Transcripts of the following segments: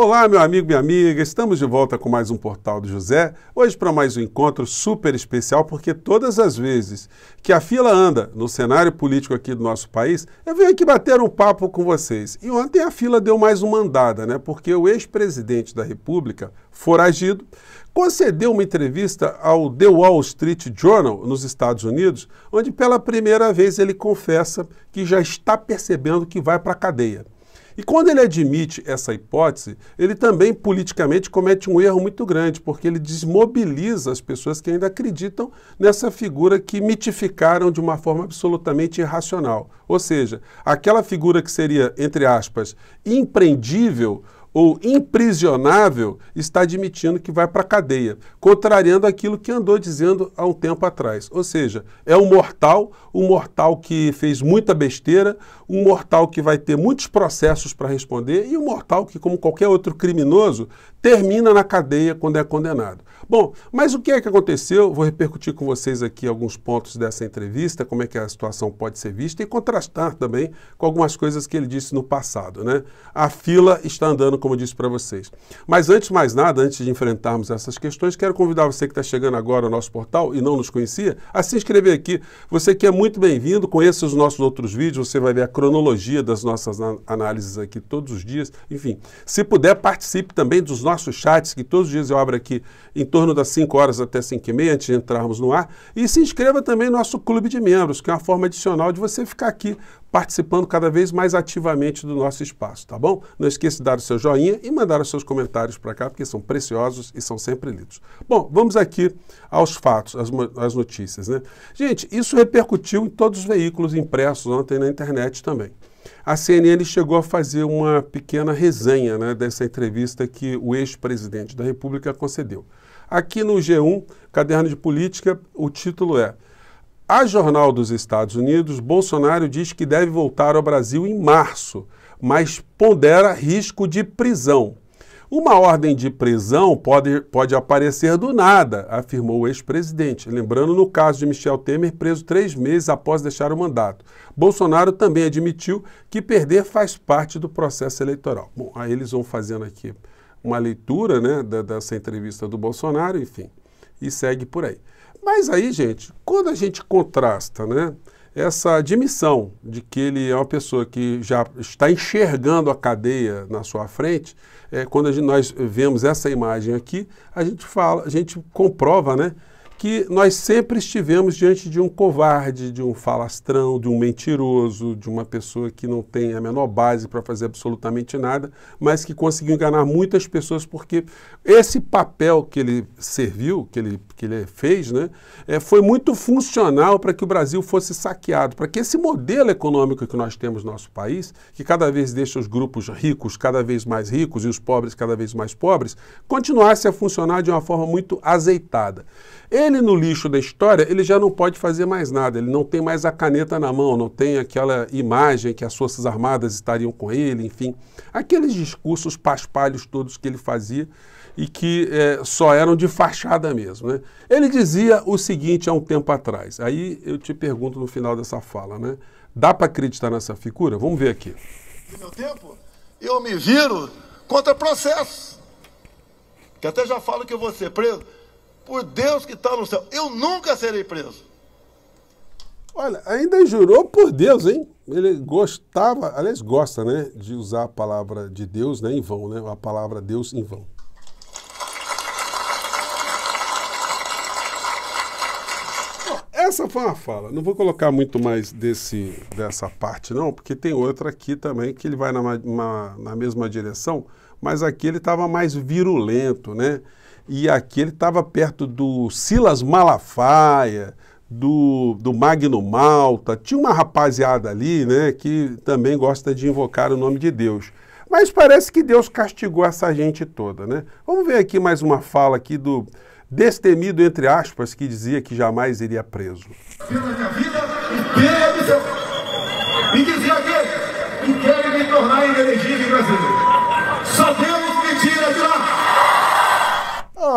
Olá, meu amigo, minha amiga. Estamos de volta com mais um Portal do José. Hoje para mais um encontro super especial, porque todas as vezes que a fila anda no cenário político aqui do nosso país, eu venho aqui bater um papo com vocês. E ontem a fila deu mais uma andada, né? Porque o ex-presidente da República, foragido, concedeu uma entrevista ao The Wall Street Journal nos Estados Unidos, onde pela primeira vez ele confessa que já está percebendo que vai para a cadeia. E quando ele admite essa hipótese, ele também politicamente comete um erro muito grande, porque ele desmobiliza as pessoas que ainda acreditam nessa figura que mitificaram de uma forma absolutamente irracional. Ou seja, aquela figura que seria, entre aspas, impreendível ou imprisionável está admitindo que vai para a cadeia, contrariando aquilo que andou dizendo há um tempo atrás. Ou seja, é um mortal, um mortal que fez muita besteira, um mortal que vai ter muitos processos para responder e um mortal que, como qualquer outro criminoso, termina na cadeia quando é condenado. Bom, mas o que é que aconteceu? Vou repercutir com vocês aqui alguns pontos dessa entrevista, como é que a situação pode ser vista e contrastar também com algumas coisas que ele disse no passado, né? A fila está andando como eu disse para vocês. Mas antes de mais nada, antes de enfrentarmos essas questões, quero convidar você que está chegando agora ao nosso portal e não nos conhecia a se inscrever aqui. Você que é muito bem-vindo, conheça os nossos outros vídeos, você vai ver a cronologia das nossas análises aqui todos os dias. Enfim, se puder, participe também dos nossos chats, que todos os dias eu abro aqui em torno das 5 horas até 5 e meia, antes de entrarmos no ar. E se inscreva também no nosso clube de membros, que é uma forma adicional de você ficar aqui participando cada vez mais ativamente do nosso espaço, tá bom? Não esqueça de dar o seu joinha e mandar os seus comentários para cá, porque são preciosos e são sempre lidos. Bom, vamos aqui aos fatos, às, às notícias, né? Gente, isso repercutiu em todos os veículos impressos ontem na internet também. A CNN chegou a fazer uma pequena resenha né, dessa entrevista que o ex-presidente da República concedeu. Aqui no G1, Caderno de Política, o título é a Jornal dos Estados Unidos, Bolsonaro diz que deve voltar ao Brasil em março, mas pondera risco de prisão. Uma ordem de prisão pode, pode aparecer do nada, afirmou o ex-presidente. Lembrando no caso de Michel Temer, preso três meses após deixar o mandato. Bolsonaro também admitiu que perder faz parte do processo eleitoral. Bom, aí eles vão fazendo aqui uma leitura né, dessa entrevista do Bolsonaro, enfim, e segue por aí. Mas aí, gente, quando a gente contrasta né, essa admissão de que ele é uma pessoa que já está enxergando a cadeia na sua frente, é, quando gente, nós vemos essa imagem aqui, a gente fala, a gente comprova, né? que nós sempre estivemos diante de um covarde, de um falastrão, de um mentiroso, de uma pessoa que não tem a menor base para fazer absolutamente nada, mas que conseguiu enganar muitas pessoas porque esse papel que ele serviu, que ele, que ele fez, né, é, foi muito funcional para que o Brasil fosse saqueado, para que esse modelo econômico que nós temos no nosso país, que cada vez deixa os grupos ricos cada vez mais ricos e os pobres cada vez mais pobres, continuasse a funcionar de uma forma muito azeitada. Ele no lixo da história, ele já não pode fazer mais nada, ele não tem mais a caneta na mão, não tem aquela imagem que as Forças Armadas estariam com ele, enfim. Aqueles discursos paspalhos todos que ele fazia e que é, só eram de fachada mesmo. Né? Ele dizia o seguinte há um tempo atrás, aí eu te pergunto no final dessa fala, né? Dá para acreditar nessa figura? Vamos ver aqui. No meu tempo, eu me viro contra processo. Que até já falo que eu vou ser preso por Deus que está no céu, eu nunca serei preso. Olha, ainda jurou por Deus, hein? Ele gostava, aliás, gosta, né, de usar a palavra de Deus, né, em vão, né? A palavra Deus em vão. Essa foi uma fala. Não vou colocar muito mais desse, dessa parte, não, porque tem outra aqui também que ele vai na, na mesma direção, mas aqui ele estava mais virulento, né? E aqui ele estava perto do Silas Malafaia, do, do Magno Malta. Tinha uma rapaziada ali né, que também gosta de invocar o nome de Deus. Mas parece que Deus castigou essa gente toda, né? Vamos ver aqui mais uma fala aqui do destemido, entre aspas, que dizia que jamais iria preso. Me dizia que entregue me tornar inelegível brasileiro.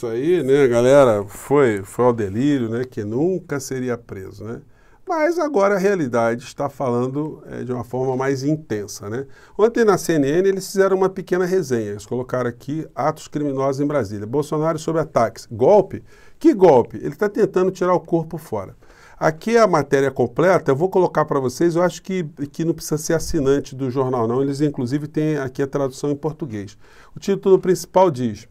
isso aí, né, galera, foi, foi ao delírio, né, que nunca seria preso, né? Mas agora a realidade está falando é, de uma forma mais intensa, né? Ontem na CNN eles fizeram uma pequena resenha, eles colocaram aqui atos criminosos em Brasília. Bolsonaro sobre ataques. Golpe? Que golpe? Ele está tentando tirar o corpo fora. Aqui é a matéria completa, eu vou colocar para vocês, eu acho que, que não precisa ser assinante do jornal não, eles inclusive têm aqui a tradução em português. O título principal diz...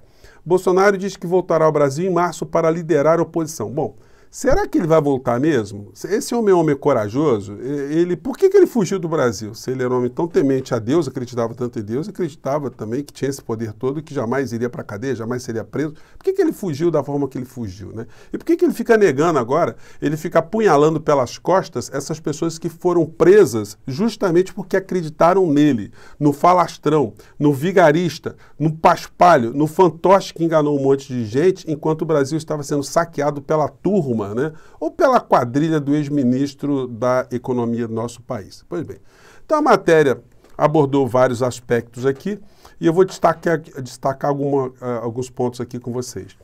Bolsonaro diz que voltará ao Brasil em março para liderar a oposição. Bom, Será que ele vai voltar mesmo? Esse homem é um homem corajoso. Ele, por que, que ele fugiu do Brasil? Se ele era um homem tão temente a Deus, acreditava tanto em Deus, acreditava também que tinha esse poder todo, que jamais iria para a cadeia, jamais seria preso. Por que, que ele fugiu da forma que ele fugiu? Né? E por que, que ele fica negando agora? Ele fica apunhalando pelas costas essas pessoas que foram presas justamente porque acreditaram nele, no falastrão, no vigarista, no paspalho, no fantoche que enganou um monte de gente, enquanto o Brasil estava sendo saqueado pela turma Dilma, né? ou pela quadrilha do ex-ministro da Economia do nosso país. Pois bem, então a matéria abordou vários aspectos aqui e eu vou destacar, destacar alguma, ah, alguns pontos aqui com vocês.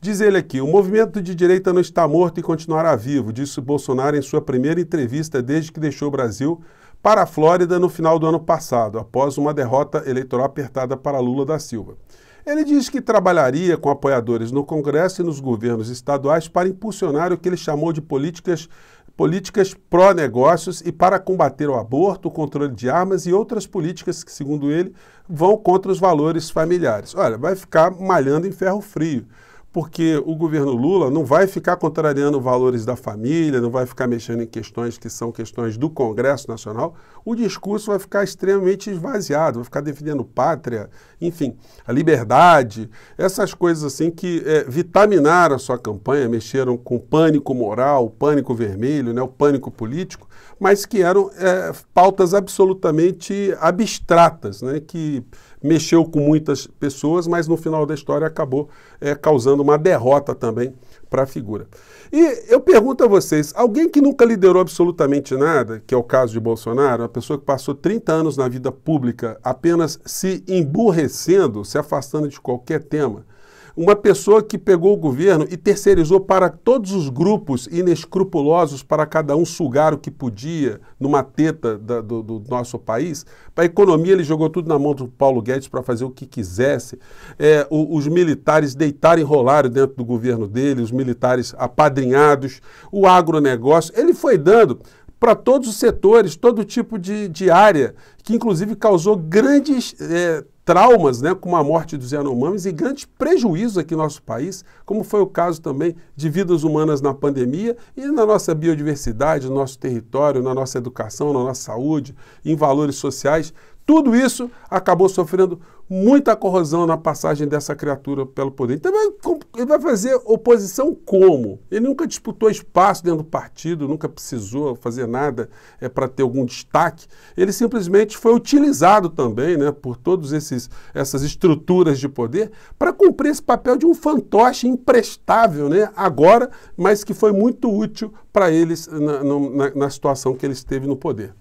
Diz ele aqui: o movimento de direita não está morto e continuará vivo, disse Bolsonaro em sua primeira entrevista desde que deixou o Brasil para a Flórida no final do ano passado, após uma derrota eleitoral apertada para Lula da Silva. Ele diz que trabalharia com apoiadores no Congresso e nos governos estaduais para impulsionar o que ele chamou de políticas políticas pró-negócios e para combater o aborto, o controle de armas e outras políticas que, segundo ele, vão contra os valores familiares. Olha, vai ficar malhando em ferro frio porque o governo Lula não vai ficar contrariando valores da família, não vai ficar mexendo em questões que são questões do Congresso Nacional, o discurso vai ficar extremamente esvaziado, vai ficar defendendo pátria, enfim, a liberdade, essas coisas assim que é, vitaminaram a sua campanha, mexeram com pânico moral, pânico vermelho, né, o pânico político, mas que eram é, pautas absolutamente abstratas, né, que mexeu com muitas pessoas, mas no final da história acabou é, causando uma derrota também para a figura. E eu pergunto a vocês, alguém que nunca liderou absolutamente nada, que é o caso de Bolsonaro, uma pessoa que passou 30 anos na vida pública apenas se emburrecendo, se afastando de qualquer tema, uma pessoa que pegou o governo e terceirizou para todos os grupos inescrupulosos, para cada um sugar o que podia numa teta da, do, do, nosso país. Para a economia, ele jogou tudo na mão do Paulo Guedes para fazer o que quisesse. É, o, os militares deitaram e rolaram dentro do governo dele, os militares apadrinhados, o agronegócio. Ele foi dando para todos os setores, todo tipo de, de área, que inclusive causou grandes é, traumas né, com a morte dos Yanomamis e grandes prejuízos aqui no nosso país, como foi o caso também de vidas humanas na pandemia e na nossa biodiversidade, no nosso território, na nossa educação, na nossa saúde, em valores sociais. Tudo isso acabou sofrendo muita corrosão na passagem dessa criatura pelo poder. Então, é ele vai fazer oposição como? Ele nunca disputou espaço dentro do partido, nunca precisou fazer nada é, eh, para ter algum destaque. Ele simplesmente foi utilizado também né, por todas essas estruturas de poder para cumprir esse papel de um fantoche imprestável né, agora, mas que foi muito útil para eles na, na, na situação que ele esteve no poder.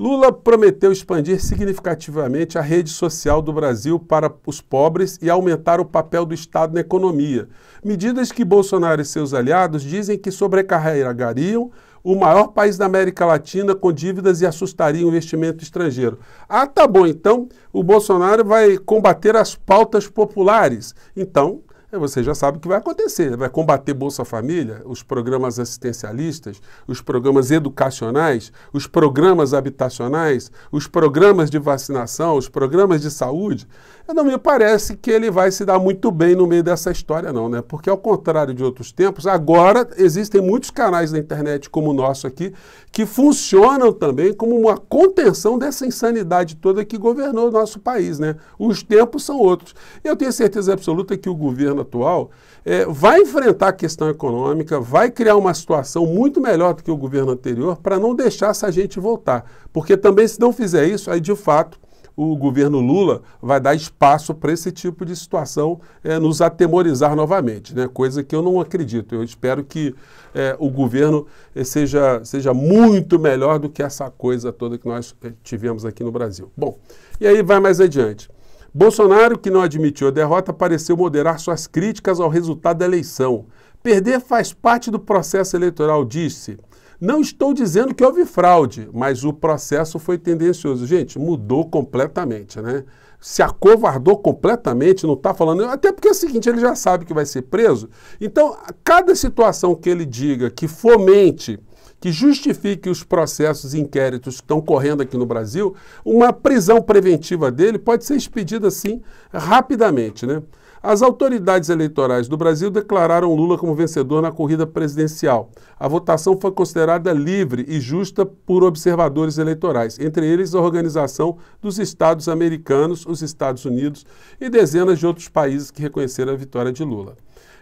Lula prometeu expandir significativamente a rede social do Brasil para os pobres e aumentar o papel do Estado na economia. Medidas que Bolsonaro e seus aliados dizem que sobrecarregariam o maior país da América Latina com dívidas e assustariam o investimento estrangeiro. Ah, tá bom, então o Bolsonaro vai combater as pautas populares. Então, você já sabe o que vai acontecer. Né? Vai combater Bolsa Família, os programas assistencialistas, os programas educacionais, os programas habitacionais, os programas de vacinação, os programas de saúde. Não me parece que ele vai se dar muito bem no meio dessa história, não, né? Porque, ao contrário de outros tempos, agora existem muitos canais na internet, como o nosso aqui, que funcionam também como uma contenção dessa insanidade toda que governou o nosso país, né? Os tempos são outros. Eu tenho certeza absoluta que o governo atual é, vai enfrentar a questão econômica, vai criar uma situação muito melhor do que o governo anterior para não deixar essa gente voltar. Porque também, se não fizer isso, aí de fato o governo Lula vai dar espaço para esse tipo de situação é, nos atemorizar novamente, né? coisa que eu não acredito. Eu espero que é, o governo eh, seja, seja muito melhor do que essa coisa toda que nós tivemos aqui no Brasil. Bom, e aí vai mais adiante. Bolsonaro, que não admitiu a derrota, pareceu moderar suas críticas ao resultado da eleição. Perder faz parte do processo eleitoral, disse. Não estou dizendo que houve fraude, mas o processo foi tendencioso. Gente, mudou completamente, né? Se acovardou completamente, não está falando. Até porque é o seguinte, ele já sabe que vai ser preso. Então, cada situação que ele diga que fomente que justifique os processos e inquéritos que estão correndo aqui no Brasil, uma prisão preventiva dele pode ser expedida assim rapidamente, né? As autoridades eleitorais do Brasil declararam Lula como vencedor na corrida presidencial. A votação foi considerada livre e justa por observadores eleitorais, entre eles a Organização dos Estados Americanos, os Estados Unidos e dezenas de outros países que reconheceram a vitória de Lula.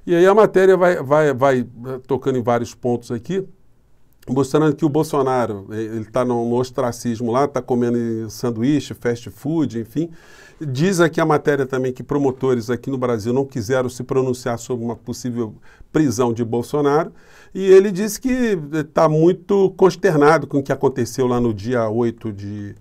E aí a matéria vai, vai, vai eh, tocando em vários pontos aqui mostrando que o Bolsonaro ele está no ostracismo lá, está comendo sanduíche, fast food, enfim. Diz aqui a matéria também que promotores aqui no Brasil não quiseram se pronunciar sobre uma possível prisão de Bolsonaro. E ele disse que está eh, muito consternado com o que aconteceu lá no dia 8 de,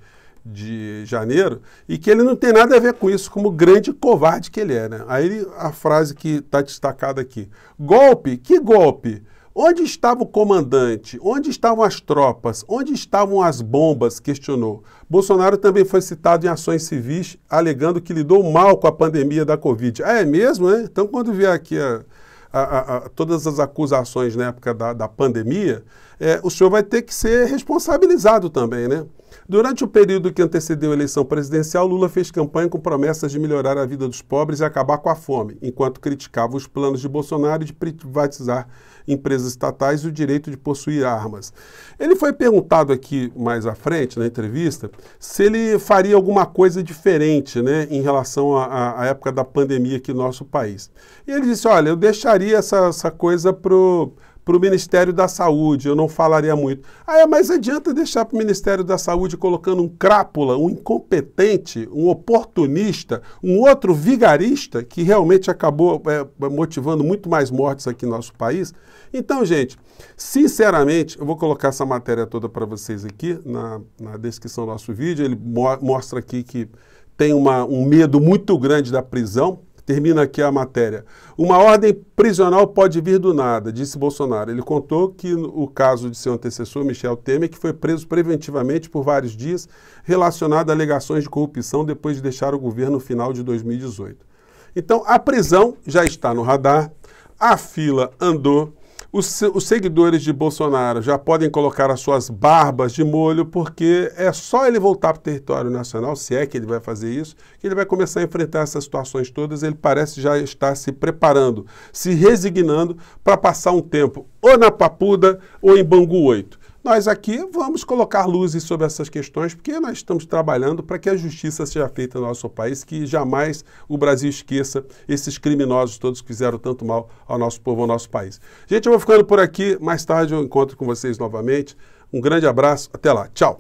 de janeiro e que ele não tem nada a ver com isso, como grande covarde que ele é. Né? Aí a frase que está destacada aqui: golpe? Que golpe? Onde estava o comandante? Onde estavam as tropas? Onde estavam as bombas? Questionou. Bolsonaro também foi citado em ações civis, alegando que lidou mal com a pandemia da Covid. Ah, é mesmo, né? Então, quando vier aqui a, a, a, todas as acusações na época da, da pandemia, é, o senhor vai ter que ser responsabilizado também, né? Durante o período que antecedeu a eleição presidencial, Lula fez campanha com promessas de melhorar a vida dos pobres e acabar com a fome, enquanto criticava os planos de Bolsonaro de privatizar empresas estatais e o direito de possuir armas. Ele foi perguntado aqui mais à frente, na entrevista, se ele faria alguma coisa diferente né, em relação à época da pandemia aqui no nosso país. E ele disse: olha, eu deixaria essa, essa coisa para para o Ministério da Saúde, eu não falaria muito. Ah, é, mas adianta deixar para o Ministério da Saúde colocando um crápula, um incompetente, um oportunista, um outro vigarista que realmente acabou é, motivando muito mais mortes aqui no nosso país. Então, gente, sinceramente, eu vou colocar essa matéria toda para vocês aqui na, na, descrição do nosso vídeo. Ele mo mostra aqui que tem uma, um medo muito grande da prisão Termina aqui a matéria. Uma ordem prisional pode vir do nada, disse Bolsonaro. Ele contou que o caso de seu antecessor, Michel Temer, que foi preso preventivamente por vários dias, relacionado a alegações de corrupção depois de deixar o governo no final de 2018. Então, a prisão já está no radar, a fila andou os, os, seguidores de Bolsonaro já podem colocar as suas barbas de molho, porque é só ele voltar para o território nacional, se é que ele vai fazer isso, que ele vai começar a enfrentar essas situações todas. Ele parece já estar se preparando, se resignando para passar um tempo ou na Papuda ou em Bangu 8. Nós aqui vamos colocar luzes sobre essas questões, porque nós estamos trabalhando para que a justiça seja feita no nosso país, que jamais o Brasil esqueça esses criminosos todos que fizeram tanto mal ao nosso povo, ao nosso país. Gente, eu vou ficando por aqui. Mais tarde eu encontro com vocês novamente. Um grande abraço. Até lá. Tchau.